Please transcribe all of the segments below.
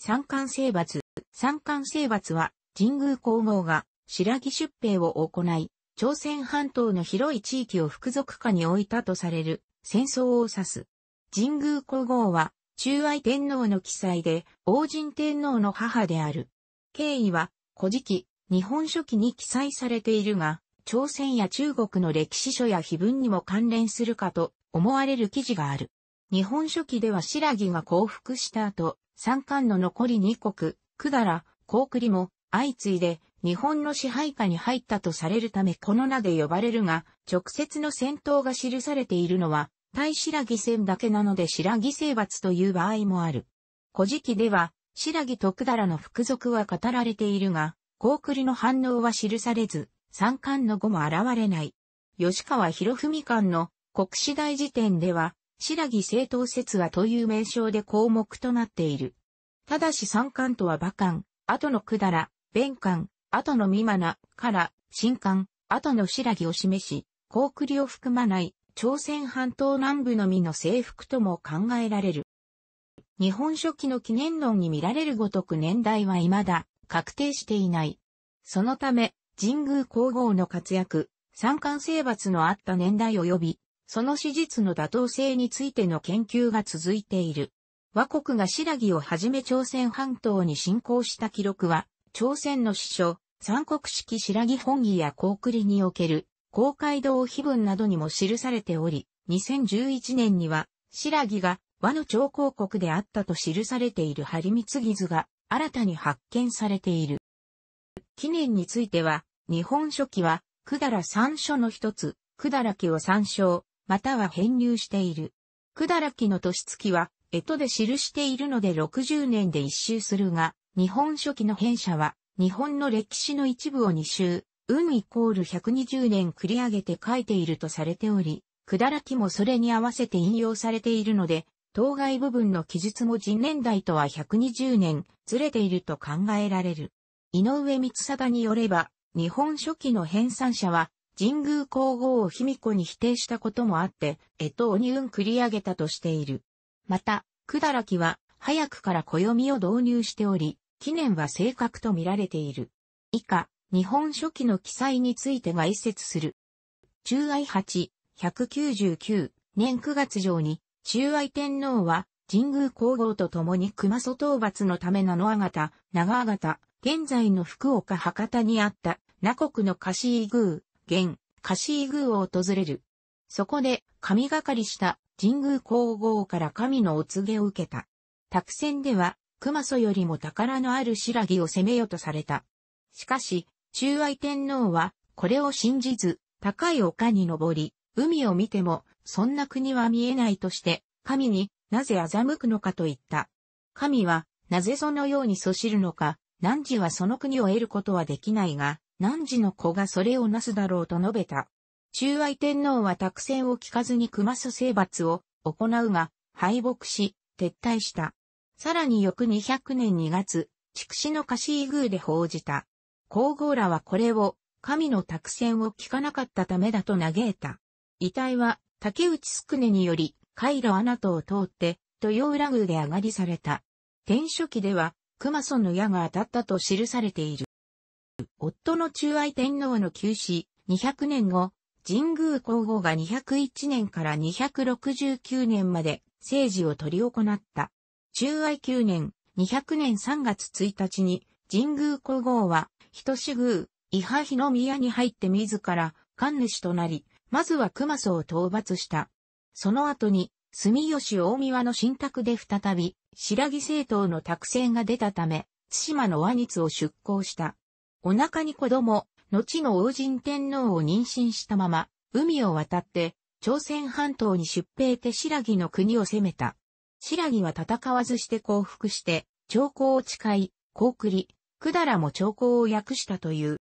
三冠征伐。三冠征伐は、神宮皇后が白木出兵を行い、朝鮮半島の広い地域を服属下に置いたとされる戦争を指す。神宮皇后は、中愛天皇の記載で、王神天皇の母である。経緯は、古事記、日本書紀に記載されているが、朝鮮や中国の歴史書や碑文にも関連するかと思われる記事がある。日本書紀では白木が降伏した後、三冠の残り二国、百済、高栗も、相次いで、日本の支配下に入ったとされるためこの名で呼ばれるが、直接の戦闘が記されているのは、対白木戦だけなので白木征伐という場合もある。古事記では、白木徳だらの副属は語られているが、高栗の反応は記されず、三冠の後も現れない。吉川博文館の国史大辞典では、白木正当説話という名称で項目となっている。ただし三冠とは馬冠、後のくだら、弁冠、後の三まな、から、新冠、後の白木を示し、高栗を含まない、朝鮮半島南部のみの征服とも考えられる。日本書紀の記念論に見られるごとく年代は未だ確定していない。そのため、神宮皇后の活躍、三冠征伐のあった年代及び、その史実の妥当性についての研究が続いている。和国が白木をはじめ朝鮮半島に侵攻した記録は、朝鮮の史書、三国式白木本義や高栗における、公会堂碑文などにも記されており、2011年には、白木が和の朝公国であったと記されている張光図が新たに発見されている。記念については、日本書紀は、だら三書の一つ、だら家を参照、または編入している。くだらきの年月は、江戸で記しているので60年で一周するが、日本初期の編者は、日本の歴史の一部を二周、運イコール120年繰り上げて書いているとされており、くだらきもそれに合わせて引用されているので、当該部分の記述も人年代とは120年ずれていると考えられる。井上光貞によれば、日本初期の編纂者は、神宮皇后を卑弥呼に否定したこともあって、江藤に運繰り上げたとしている。また、くだらきは、早くから暦を導入しており、記念は正確と見られている。以下、日本書紀の記載について概説する。中愛八、199年9月上に、中愛天皇は、神宮皇后と共に熊祖討伐のためなのあがた、長あがた、現在の福岡博多にあった、那国の菓子井宮、現、貸し宮を訪れる。そこで、神がかりした神宮皇后から神のお告げを受けた。卓戦では、熊祖よりも宝のある白木を攻めよとされた。しかし、中愛天皇は、これを信じず、高い丘に登り、海を見ても、そんな国は見えないとして、神になぜ欺くのかと言った。神は、なぜそのようにそしるのか、何時はその国を得ることはできないが、汝の子がそれをなすだろうと述べた。中愛天皇は託戦を聞かずに熊祖征伐を行うが、敗北し、撤退した。さらに翌200年2月、筑紫の菓子宮で報じた。皇后らはこれを、神の託戦を聞かなかったためだと嘆いた。遺体は、竹内宿根により、回路穴とを通って、豊浦宮で上がりされた。天書記では、熊祖の矢が当たったと記されている。夫の中愛天皇の急死、200年後、神宮皇后が201年から269年まで政治を取り行った。中愛9年、200年3月1日に、神宮皇后は、人志宮、伊波日の宮に入って自ら、神主となり、まずは熊祖を討伐した。その後に、住吉大宮の新宅で再び、白木政党の託政が出たため、津島の和日を出港した。お腹に子供、後の王神天皇を妊娠したまま、海を渡って、朝鮮半島に出兵て白木の国を攻めた。白木は戦わずして降伏して、長江を誓い、高栗、百済も長江を訳したという。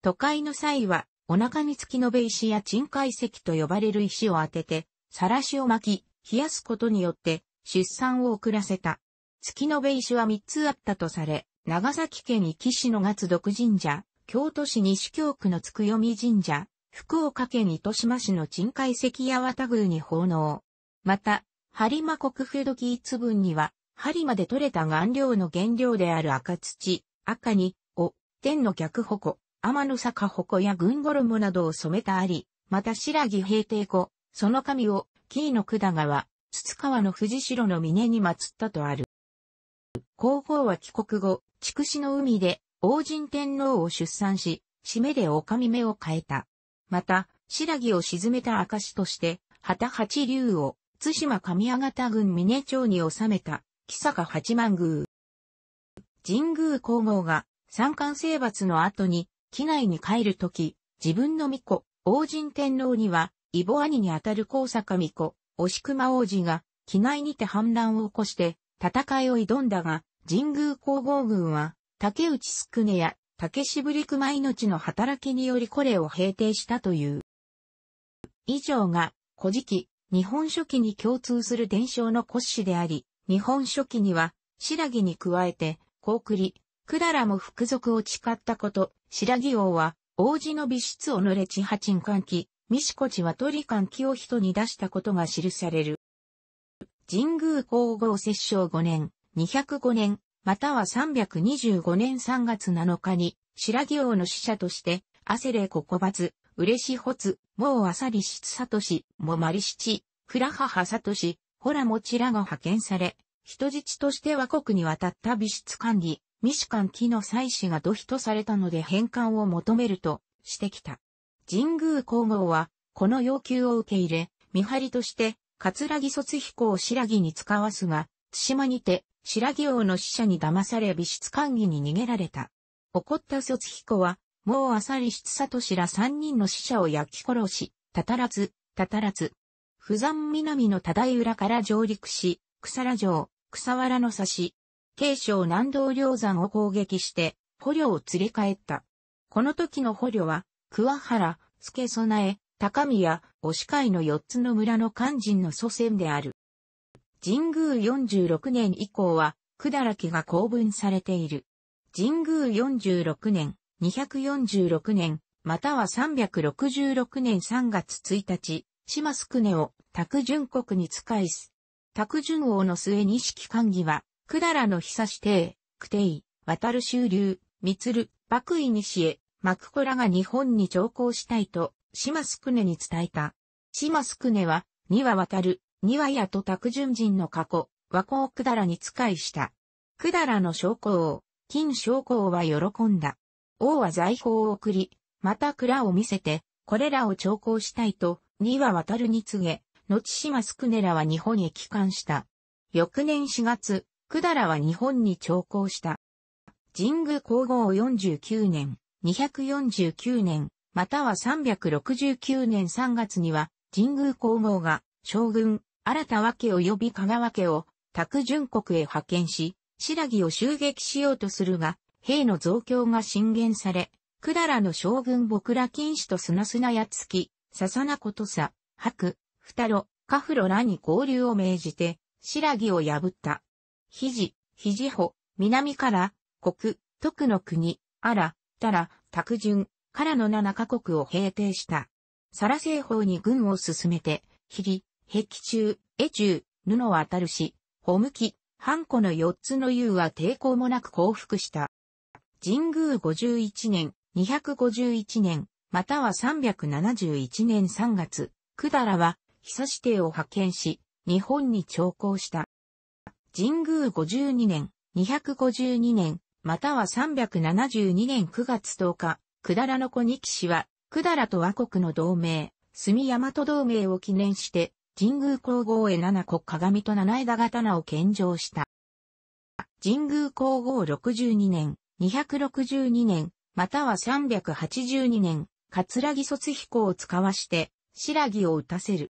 都会の際は、お腹につき延べ石や沈海石と呼ばれる石を当てて、さらしを巻き、冷やすことによって、出産を遅らせた。月延べ石は三つあったとされ、長崎県壱岸市の月独神社、京都市西京区のつくよみ神社、福岡県糸島市の鎮海石八幡宮に奉納。また、播磨国府時一文には、播磨で採れた顔料の原料である赤土、赤に、お、天の逆鉾、天の坂鉾や軍衣などを染めたあり、また白木平定子、その神を、紀伊の管川、筒川の藤代の峰に祀ったとある。皇后は帰国後、筑紫の海で王神天皇を出産し、締めで狼目を変えた。また、白木を沈めた証として、旗八竜を津島上上方郡峰町に収めた、木坂八幡宮。神宮皇后が三冠征伐の後に、機内に帰るとき、自分の巫女、王神天皇には、異母兄にあたる高坂巫女、押熊王子が、機内にて反乱を起こして、戦いを挑んだが、神宮皇后軍は、竹内宿根や竹渋り熊命の働きによりこれを平定したという。以上が、古事記、日本書紀に共通する伝承の骨子であり、日本書紀には、白木に加えて、高栗、百済も服属を誓ったこと、白木王は、王子の美質を濡れ地八人換気、三子子地は鳥換気を人に出したことが記される。神宮皇后摂政5年、205年、または325年3月7日に、白木王の使者として、アセレココバツ、ウレシホツ、モウアサリシツサトシ、モマリシチ、フラハハサトシ、ホラモチらが派遣され、人質として和国に渡った美術管理、ミシカン機の祭祀が土肥とされたので返還を求めるとしてきた。神宮皇后は、この要求を受け入れ、見張りとして、葛城卒彦を白木に使わすが、津島にて、白木王の使者に騙され美術官儀に逃げられた。怒った卒彦は、もうあさり里氏ら三人の死者を焼き殺し、たたらず、たたらず。不山南の大浦から上陸し、草良城、草原の差し、慶章南道梁山を攻撃して、捕虜を連れ帰った。この時の捕虜は、桑原、助備え、高宮、押会の四つの村の肝心の祖先である。神宮46年以降は、だら済が公文されている。神宮46年、246年、または366年3月1日、島津久根を卓順国に使いす。卓順王の末錦官儀は、だらの久指定、九帝、渡る周流、三鶴、幕井西へ、幕子らが日本に上皇したいと、島スクネに伝えた。島スクネは、には渡る、にはやと卓順人の過去、和光くだらに使いした。くだらの将校を、金将校は喜んだ。王は財宝を送り、また蔵を見せて、これらを調校したいと、には渡るに告げ、後島スクネらは日本へ帰還した。翌年4月、くだらは日本に調校した。神宮皇后49年、249年、または369年3月には、神宮皇后が、将軍、新田和家及び香川家を、卓順国へ派遣し、白木を襲撃しようとするが、兵の増強が進言され、百済の将軍僕ら禁止と砂砂やつき、笹名ことさ、白、二郎、カフロらに合流を命じて、白木を破った。肘、肘穂、南から、国、徳の国、あら、たら、卓順、からの七カ国を平定した。サラ西方に軍を進めて、ヒリ、壁中、エ中、布を当たるし、ホムキ、ハンコの四つの優は抵抗もなく降伏した。神宮五十一年、二百五十一年、または三百七十一年三月、ダラは、久指定を派遣し、日本に長工した。神宮五十二年、二百五十二年、または三百七十二年九月十日、百済の子二騎士は、百済と和国の同盟、住大和同盟を記念して、神宮皇后へ七個鏡と七枝刀を献上した。神宮皇后62年、262年、または382年、桂木卒飛行を使わして、白木を打たせる。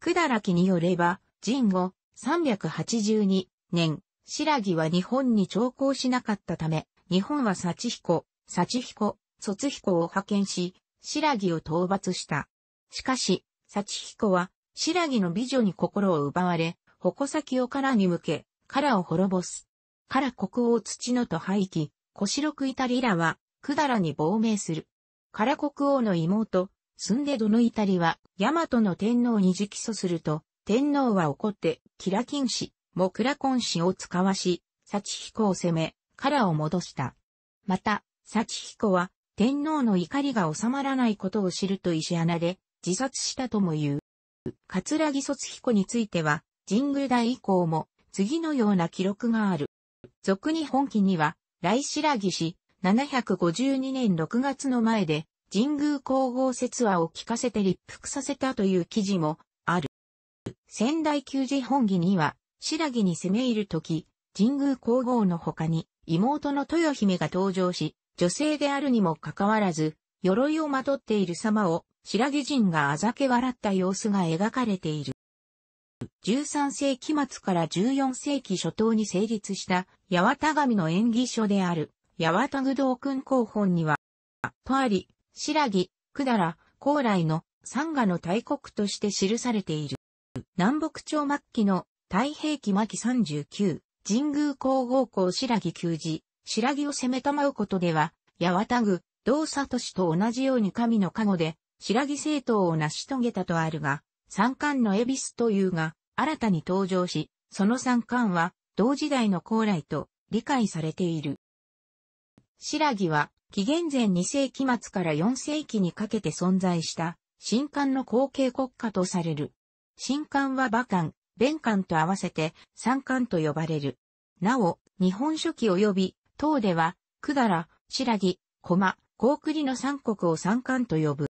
くだらきによれば、神後、382年、白木は日本に徴考しなかったため、日本は幸彦、幸彦、卒彦を派遣し、白木を討伐した。しかし、幸彦は、白木の美女に心を奪われ、矛先を唐に向け、唐を滅ぼす。唐国王土のと廃棄、小白くいたリラは、くだらに亡命する。唐国王の妹、スンデドのいたりは、大和の天皇に直訴すると、天皇は怒って、キラキン氏、モクラコン氏を使わし、幸彦を攻め、カラを戻した。また、幸彦は、天皇の怒りが収まらないことを知ると石穴で自殺したとも言う。桂木卒彦については、神宮大以降も次のような記録がある。俗に本記には、来白木氏、752年6月の前で、神宮皇后説話を聞かせて立腹させたという記事もある。仙台旧寺本義には、白木に攻め入るとき、神宮皇后の他に妹の豊姫が登場し、女性であるにもかかわらず、鎧をまとっている様を白木人があざけ笑った様子が描かれている。13世紀末から14世紀初頭に成立した八幡神の演技書である八幡具道君公本には、とあり、白木、百済、高麗の三河の大国として記されている。南北朝末期の太平記末期39、神宮皇后校白木球児、白木を攻めたまうことでは、八幡具、道里氏と同じように神の加護で、白木政党を成し遂げたとあるが、三冠の恵比寿というが、新たに登場し、その三冠は、同時代の高麗と理解されている。白木は、紀元前2世紀末から4世紀にかけて存在した、新冠の後継国家とされる。新冠は馬冠、弁冠と合わせて三冠と呼ばれる。なお、日本書紀及び唐では、ぎ、こ白木、駒、高栗の三国を三冠と呼ぶ。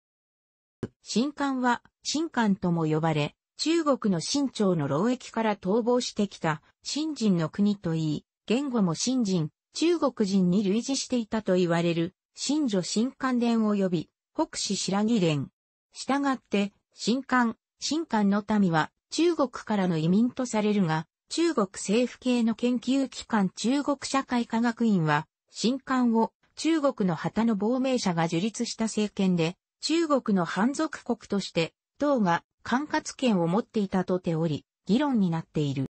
新冠は、新冠とも呼ばれ、中国の清朝の労役から逃亡してきた、新人の国といい、言語も新人、中国人に類似していたと言われる、新女新冠伝を呼び、北市白木伝。従って、新冠、新冠の民は中国からの移民とされるが、中国政府系の研究機関中国社会科学院は、新刊を中国の旗の亡命者が樹立した政権で、中国の反属国として、党が管轄権を持っていたとており、議論になっている。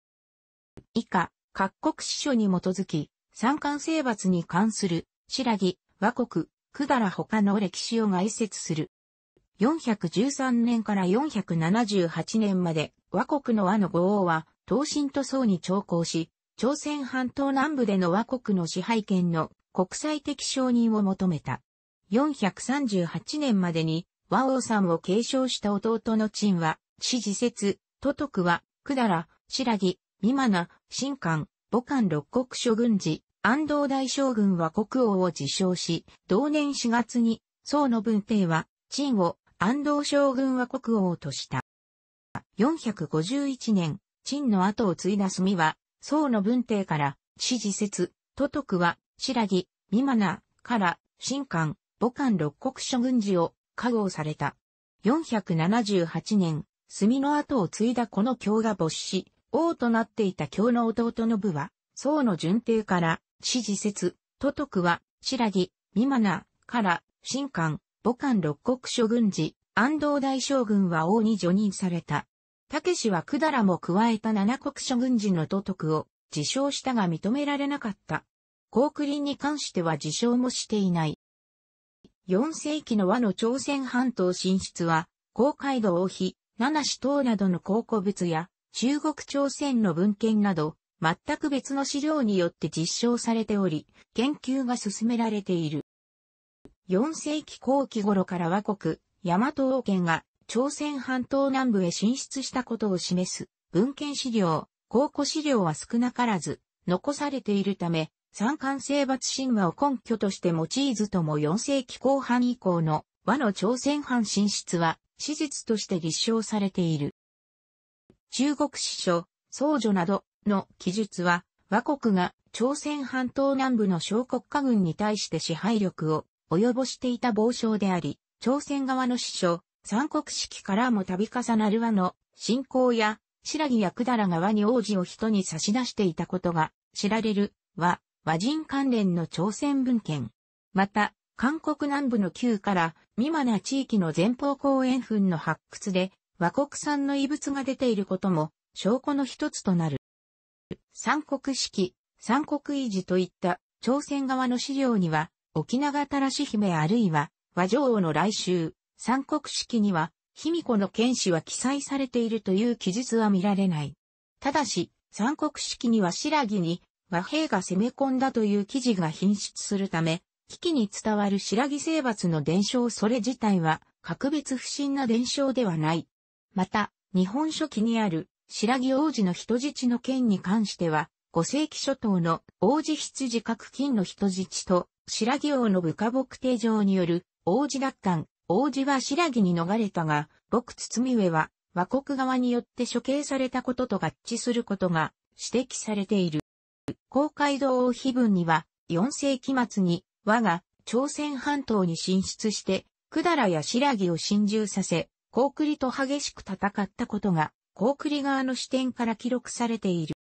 以下、各国史書に基づき、三冠征伐に関する、白木、和国、くだら他の歴史を概説する。413年から478年まで、和国の和の五王は、東進と宋に調降し、朝鮮半島南部での和国の支配権の国際的承認を求めた。438年までに和王さんを継承した弟の陳は、支持説、都督は、百済、白木、美馬奈、新官、母官六国諸軍事、安藤大将軍は国王を自称し、同年4月に、宋の文帝は、陳を安藤将軍は国王とした。451年、陳の後を継いだ墨は、宋の文帝から、支持説、都督は、白木、美真ナ、から、新官、母官六国諸軍事を、加護された。478年、墨の後を継いだこの京が没し、王となっていた京の弟の部は、宋の順帝から、支持説、都督は、白木、美真ナ、から、新官、母官六国諸軍事、安藤大将軍は王に除任された。たけしはくだらも加えた七国諸軍人の都督を自称したが認められなかった。高句麗に関しては自称もしていない。4世紀の和の朝鮮半島進出は、高海道王妃、七市等などの考古物や、中国朝鮮の文献など、全く別の資料によって実証されており、研究が進められている。4世紀後期頃から和国、大和王権が朝鮮半島南部へ進出したことを示す文献資料、考古資料は少なからず残されているため、三冠征伐神話を根拠として用いずとも4世紀後半以降の和の朝鮮半進出は史実として立証されている。中国史書、僧侶などの記述は和国が朝鮮半島南部の小国家軍に対して支配力を及ぼしていた暴将であり、朝鮮側の史書、三国式からも度重なる和の信仰や、白木や百済が和に王子を人に差し出していたことが知られる和、和人関連の朝鮮文献。また、韓国南部の旧から未満な地域の前方後円墳の発掘で和国産の遺物が出ていることも証拠の一つとなる。三国式、三国維持といった朝鮮側の資料には沖縄たらし姫あるいは和女王の来週、三国式には、卑弥呼の剣士は記載されているという記述は見られない。ただし、三国式には白木に和平が攻め込んだという記事が品質するため、危機に伝わる白木征伐の伝承それ自体は格別不審な伝承ではない。また、日本書紀にある白木王子の人質の件に関しては、5世紀初頭の王子羊角金の人質と白木王の部下牧定上による王子奪還、王子は白木に逃れたが、僕堤上は和国側によって処刑されたことと合致することが指摘されている。公海道王碑文には、4世紀末に和が朝鮮半島に進出して、百済や白木を侵入させ、高栗と激しく戦ったことが、高栗側の視点から記録されている。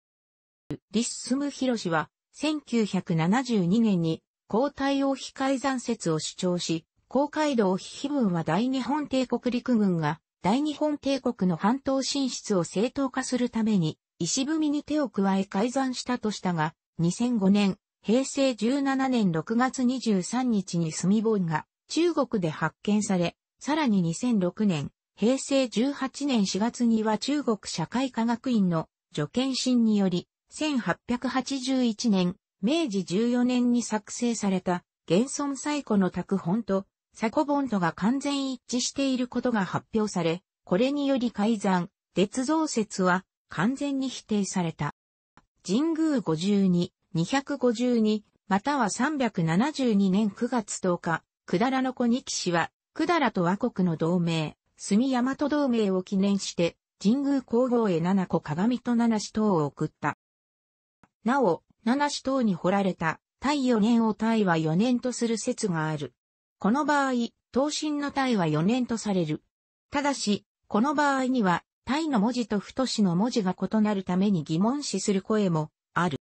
リススムヒロシは、1972年に、皇太王妃改ざん説を主張し、公海道非分は大日本帝国陸軍が大日本帝国の半島進出を正当化するために石踏みに手を加え改ざんしたとしたが、2005年、平成17年6月23日に墨本が中国で発見され、さらに2006年、平成18年4月には中国社会科学院の助研診により、1881年、明治14年に作成された現存最古の拓本とサコボンドが完全一致していることが発表され、これにより改ざん、鉄造説は完全に否定された。神宮52、252、または372年9月10日、くだらの子二騎士は、くだらと和国の同盟、住山と同盟を記念して、神宮皇后へ七個鏡と七子塔を送った。なお、七子塔に彫られた、太4年を太は4年とする説がある。この場合、答申の体は4年とされる。ただし、この場合には、体の文字と太子の文字が異なるために疑問視する声もある。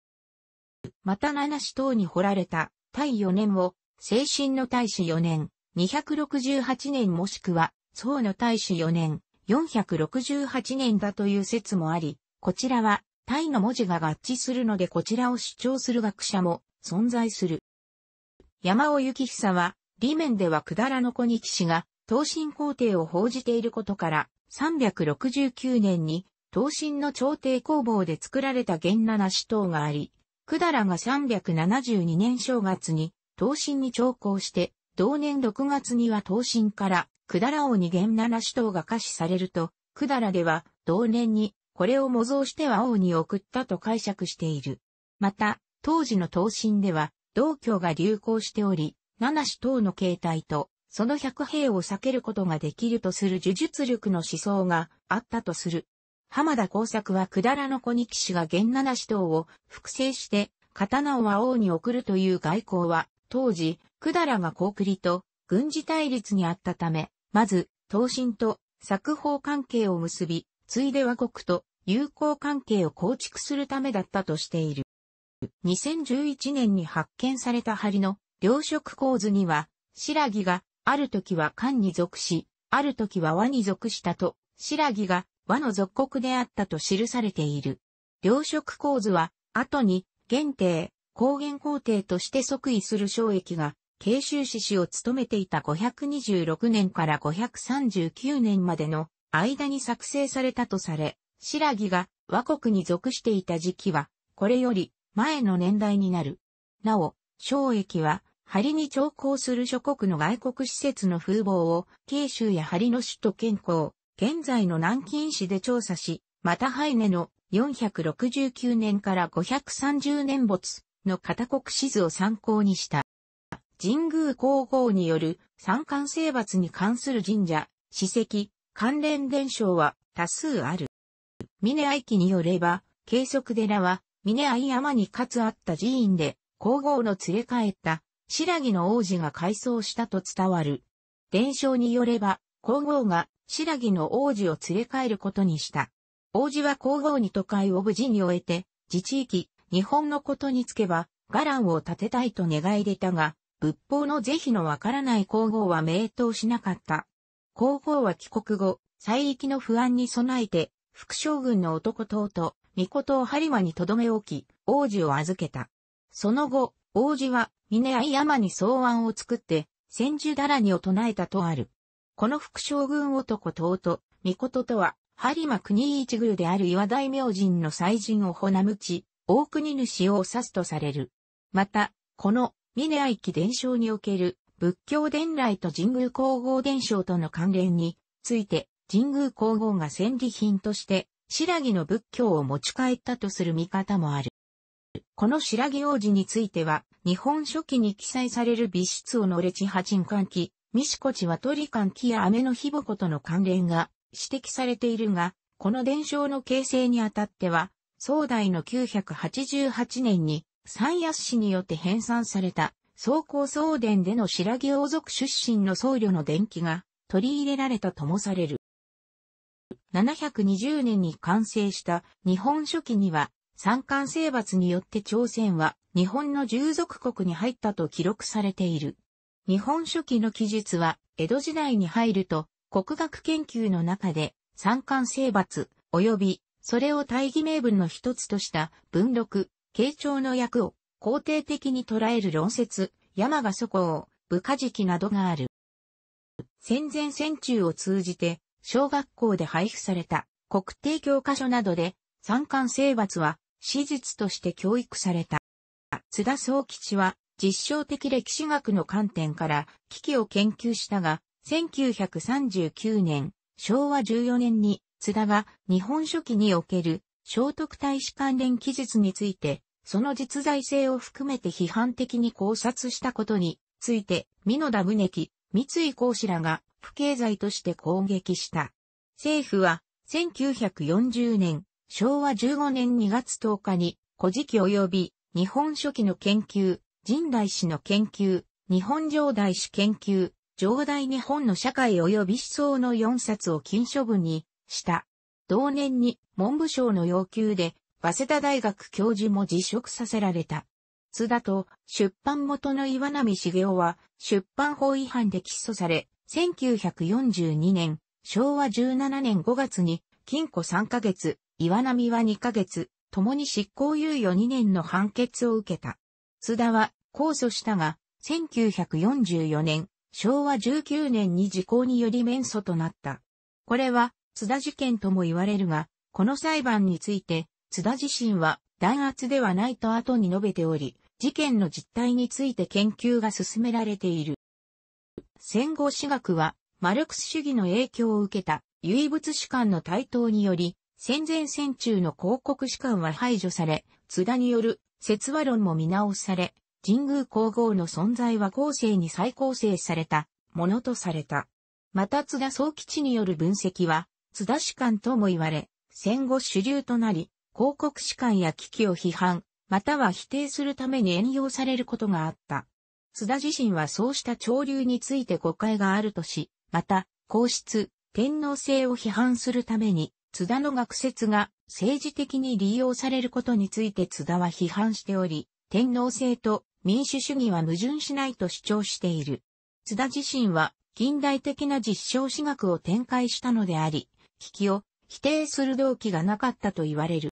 また七子等に掘られた、体4年を、精神の大使4年、268年もしくは、宋の大使4年、468年だという説もあり、こちらは、体の文字が合致するのでこちらを主張する学者も存在する。山尾幸久は、裏面ではくだらの小騎氏が、東進皇帝を報じていることから、369年に、東進の朝廷工房で作られた源七支等があり、くだらが372年正月に、東進に調校して、同年6月には東進から、くだら王に源七支等が可視されると、くだらでは、同年に、これを模造しては王に送ったと解釈している。また、当時の東進では、同居が流行しており、七種等の形態と、その百兵を避けることができるとする呪術力の思想があったとする。浜田工作はくだらの小に騎士が現七死等を複製して刀を王に送るという外交は当時くだらが高栗と軍事対立にあったため、まず東進と作法関係を結び、ついで和国と友好関係を構築するためだったとしている。2011年に発見された針の両色構図には、白木が、ある時は漢に属し、ある時は和に属したと、白木が和の属国であったと記されている。両色構図は、後に、元帝、高原皇帝として即位する正益が、慶州志士を務めていた526年から539年までの間に作成されたとされ、白木が和国に属していた時期は、これより前の年代になる。なお、正益は針に徴工する諸国の外国施設の風貌を、慶州や針の首都健康、現在の南京市で調査し、またハイネの469年から530年没の片国地図を参考にした。神宮皇后による三冠征伐に関する神社、史跡、関連伝承は多数ある。峰愛記によれば、計測寺は峰愛山にかつあった寺院で、皇后の連れ帰った白木の王子が改装したと伝わる。伝承によれば、皇后が白木の王子を連れ帰ることにした。王子は皇后に都会を無事に終えて、自治域、日本のことにつけば、伽藍を建てたいと願い出たが、仏法の是非のわからない皇后は明答しなかった。皇后は帰国後、西域の不安に備えて、副将軍の男等と、御事を播磨に留め置き、王子を預けた。その後、王子は、峰相山に草案を作って、千住だらにを唱えたとある。この副将軍男尊、尊とは、播磨国一宮である岩大明神の祭神をほなむち、大国主を指すとされる。また、この、峰愛記伝承における、仏教伝来と神宮皇后伝承との関連について、神宮皇后が戦利品として、白木の仏教を持ち帰ったとする見方もある。この白木王子については、日本書紀に記載される美質をのれち八人換気、ミシコチは鳥換気や雨の日、母ことの関連が指摘されているが、この伝承の形成にあたっては、宋代の988年に、三安氏によって編纂された、総高総伝での白木王族出身の僧侶の伝記が取り入れられたともされる。720年に完成した日本書紀には、三冠征伐によって朝鮮は日本の従属国に入ったと記録されている。日本書紀の記述は江戸時代に入ると国学研究の中で三冠征伐及びそれを大義名分の一つとした文録、慶長の役を肯定的に捉える論説、山が祖公、部下時期などがある。戦前戦中を通じて小学校で配布された国定教科書などで三冠征伐は史実として教育された。津田総吉は実証的歴史学の観点から危機を研究したが、1939年、昭和14年に津田が日本書紀における聖徳太子関連記述について、その実在性を含めて批判的に考察したことについて、美濃田宗木、三井講師らが不敬罪として攻撃した。政府は1940年昭和15年2月10日に、古事記及び日本書紀の研究、神代史の研究、日本上代史研究、上代日本の社会及び思想の4冊を禁書部にした。同年に文部省の要求で、早稲田大学教授も辞職させられた。津田と出版元の岩波茂雄は出版法違反で起訴され、1942年、昭和17年5月に禁錮3ヶ月、岩波は2ヶ月、共に執行猶予2年の判決を受けた。津田は控訴したが、1944年、昭和19年に時効により免訴となった。これは津田事件とも言われるが、この裁判について、津田自身は弾圧ではないと後に述べており、事件の実態について研究が進められている。戦後私学は、マルクス主義の影響を受けた、唯物史観の台頭により、戦前戦中の広告士官は排除され、津田による説話論も見直され、神宮皇后の存在は後世に再構成されたものとされた。また津田総基地による分析は、津田士官とも言われ、戦後主流となり、広告士官や危機を批判、または否定するために援用されることがあった。津田自身はそうした潮流について誤解があるとし、また、皇室、天皇制を批判するために、津田の学説が政治的に利用されることについて津田は批判しており、天皇制と民主主義は矛盾しないと主張している。津田自身は近代的な実証史学を展開したのであり、危機を否定する動機がなかったと言われる。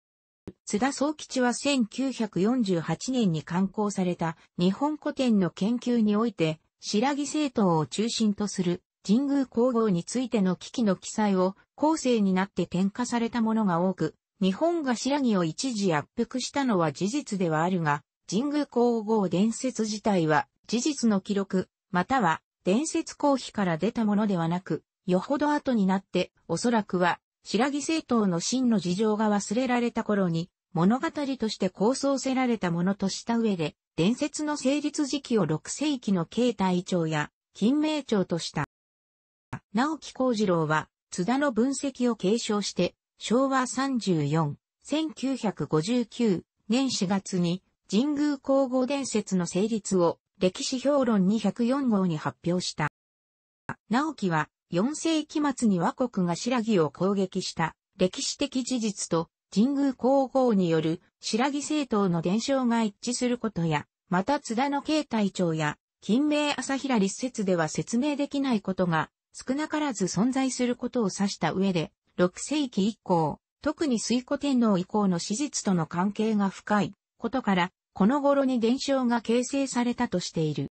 津田総吉は1948年に刊行された日本古典の研究において、白木政党を中心とする神宮皇后についての危機の記載を後世になって転化されたものが多く、日本が白木を一時圧迫したのは事実ではあるが、神宮皇后伝説自体は事実の記録、または伝説公費から出たものではなく、よほど後になって、おそらくは、白木政党の真の事情が忘れられた頃に、物語として構想せられたものとした上で、伝説の成立時期を6世紀の慶太長や、金明長とした。直木幸次郎は、津田の分析を継承して、昭和34、1959年4月に、神宮皇后伝説の成立を、歴史評論204号に発表した。直木は、4世紀末に倭国が白木を攻撃した歴史的事実と神宮皇后による白木政党の伝承が一致することや、また津田の慶隊長や、近明朝平立説では説明できないことが少なからず存在することを指した上で、6世紀以降、特に水古天皇以降の史実との関係が深いことから、この頃に伝承が形成されたとしている。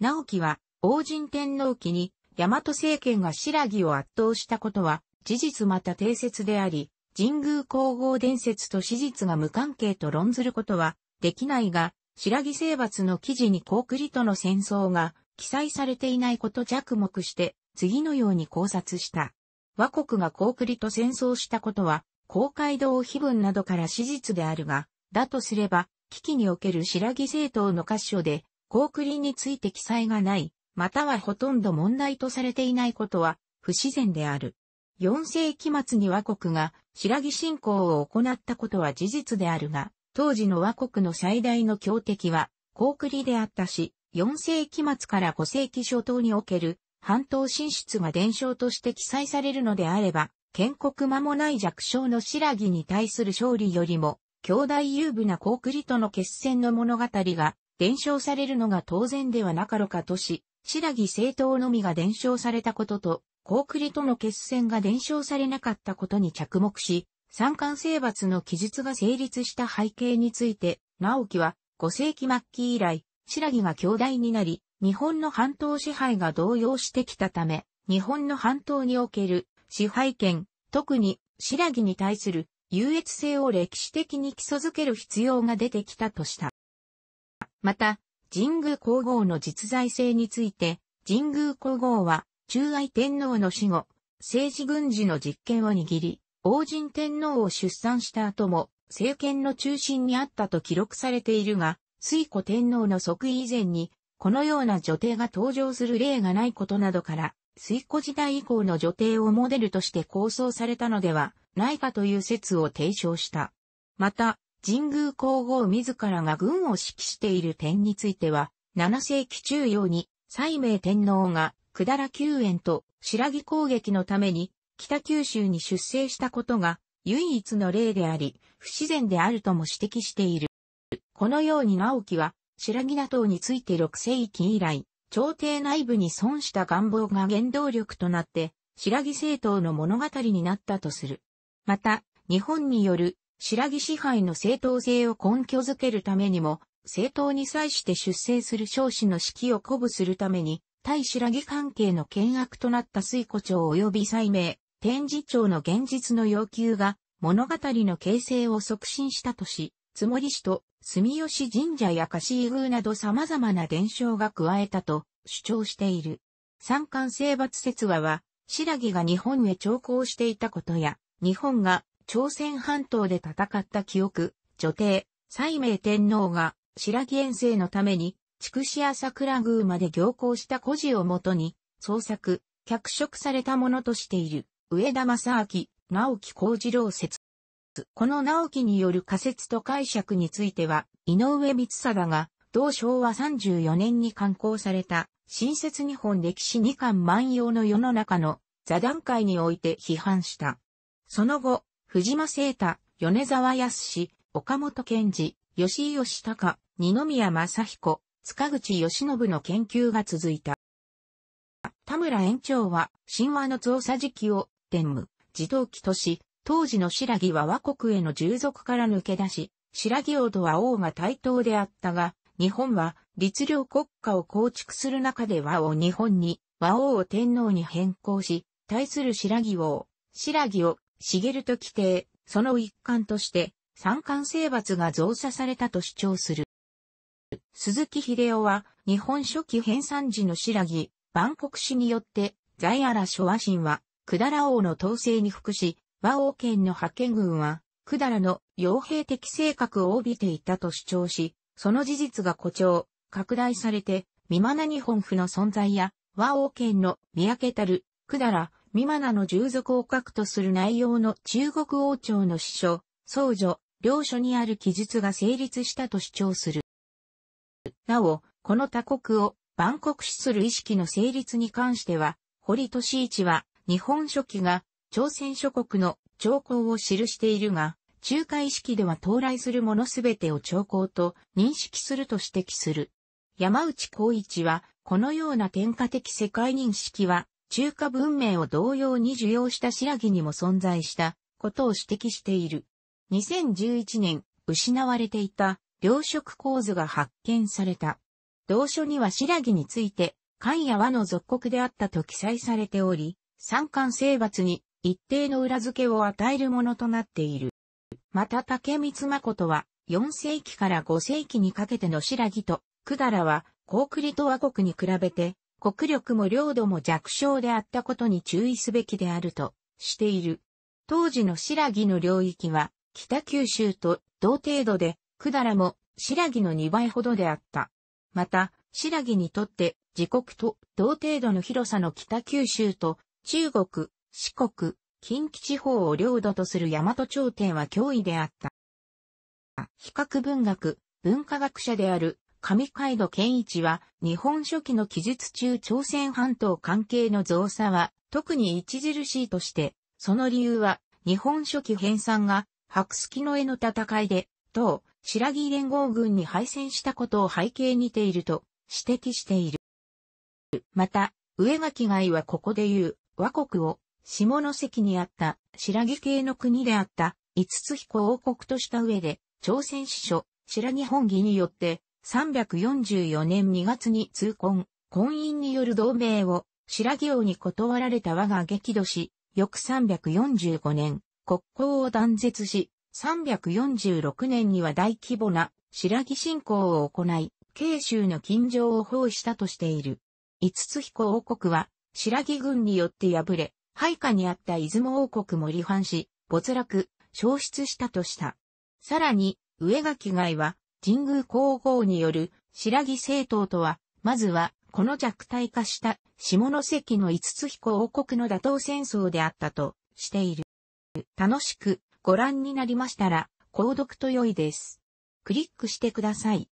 直樹は、王神天皇期に、大和政権が白木を圧倒したことは、事実また定説であり、神宮皇后伝説と史実が無関係と論ずることは、できないが、白木征伐の記事にコークリとの戦争が記載されていないこと着目して、次のように考察した。和国が高栗と戦争したことは、公会堂碑文などから史実であるが、だとすれば、危機における白木政党の箇所で、高栗について記載がない、またはほとんど問題とされていないことは、不自然である。4世紀末に和国が白木信仰を行ったことは事実であるが、当時の和国の最大の強敵は、高栗であったし、4世紀末から5世紀初頭における半島進出が伝承として記載されるのであれば、建国間もない弱小の白木に対する勝利よりも、兄弟優部なコークリとの決戦の物語が伝承されるのが当然ではなかろうかとし、白木政党のみが伝承されたことと、コークリとの決戦が伝承されなかったことに着目し、三冠征伐の記述が成立した背景について、直樹は5世紀末期以来、新羅が強大になり、日本の半島支配が動揺してきたため、日本の半島における支配権、特に新羅に対する優越性を歴史的に基礎づける必要が出てきたとした。また、神宮皇后の実在性について、神宮皇后は、中愛天皇の死後、政治軍事の実権を握り、王神天皇を出産した後も、政権の中心にあったと記録されているが、推古天皇の即位以前に、このような女帝が登場する例がないことなどから、水古時代以降の女帝をモデルとして構想されたのではないかという説を提唱した。また、神宮皇后自らが軍を指揮している点については、7世紀中央に、西明天皇が、百済救援と白木攻撃のために、北九州に出征したことが、唯一の例であり、不自然であるとも指摘している。このように直樹は、白木納豆について6世紀以来、朝廷内部に損した願望が原動力となって、白木政党の物語になったとする。また、日本による白木支配の正当性を根拠づけるためにも、政党に際して出征する少子の指揮を鼓舞するために、対白木関係の険悪となった水庫町及び斎明、天示町の現実の要求が、物語の形成を促進したとし、つもりしと住吉神社や貸し宮など様々な伝承が加えたと主張している。三冠征伐説話は、白木が日本へ徴行していたことや、日本が朝鮮半島で戦った記憶、女帝、西明天皇が白木遠征のために、筑紫や桜宮まで行行した古事をもとに、創作、脚色されたものとしている、上田正明、直木幸次郎説。この直樹による仮説と解釈については、井上光貞が、同昭和34年に刊行された、新設日本歴史二巻万葉の世の中の座談会において批判した。その後、藤間聖太、米沢康岡本健二、吉井義隆、二宮正彦、塚口義信の研究が続いた。田村園長は、神話の造作時期を、天武、自動期とし、当時の白木は倭国への従属から抜け出し、白木王とは王が対等であったが、日本は律令国家を構築する中で和王日本に和王を天皇に変更し、対する白木王、白木を茂と規定、その一環として三冠征伐が増加されたと主張する。鈴木秀夫は日本初期編纂時の白木、万国史によって在原諸和神は百済王の統制に服し、和王権の派遣軍は、百済の傭兵的性格を帯びていたと主張し、その事実が誇張、拡大されて、未ナ日本府の存在や、和王権の三宅たる、百済、三ナの従属を核とする内容の中国王朝の司書、僧女、領書にある記述が成立したと主張する。なお、この他国を万国視する意識の成立に関しては、堀利一は、日本書紀が朝鮮諸国の朝貢を記しているが、仲介式では到来するものすべてを朝貢と認識すると指摘する。山内光一は、このような天下的世界認識は、中華文明を同様に受容した白木にも存在したことを指摘している。2011年、失われていた領食構図が発見された。同書には白木について、関や和の属国であったと記載されており、三冠征伐に一定の裏付けを与えるものとなっている。また竹光誠は、4世紀から5世紀にかけての白木と、百済は、高リと和国に比べて、国力も領土も弱小であったことに注意すべきであると、している。当時の白木の領域は、北九州と同程度で、百済も白木の2倍ほどであった。また、白木にとって、自国と同程度の広さの北九州と中国、四国、近畿地方を領土とする大和朝廷は脅威であった。比較文学、文化学者である上海戸健一は、日本書紀の記述中朝鮮半島関係の増差は、特に著しいとして、その理由は、日本書紀編纂が、白月の絵の戦いで、当、白木連合軍に敗戦したことを背景にていると、指摘している。また、上垣外はここで言う、和国を、下関にあった白木系の国であった五つ彦王国とした上で、朝鮮司書、白木本義によって、344年2月に通婚、婚姻による同盟を白木王に断られた我が激怒し、翌345年、国交を断絶し、346年には大規模な白木侵攻を行い、慶州の近城を包囲したとしている。五つ彦王国は白木軍によって敗れ、配下にあった出雲王国も離反し、没落、消失したとした。さらに、上垣外は、神宮皇后による白木政党とは、まずは、この弱体化した下関の五つ彦王国の打倒戦争であったとしている。楽しくご覧になりましたら、購読と良いです。クリックしてください。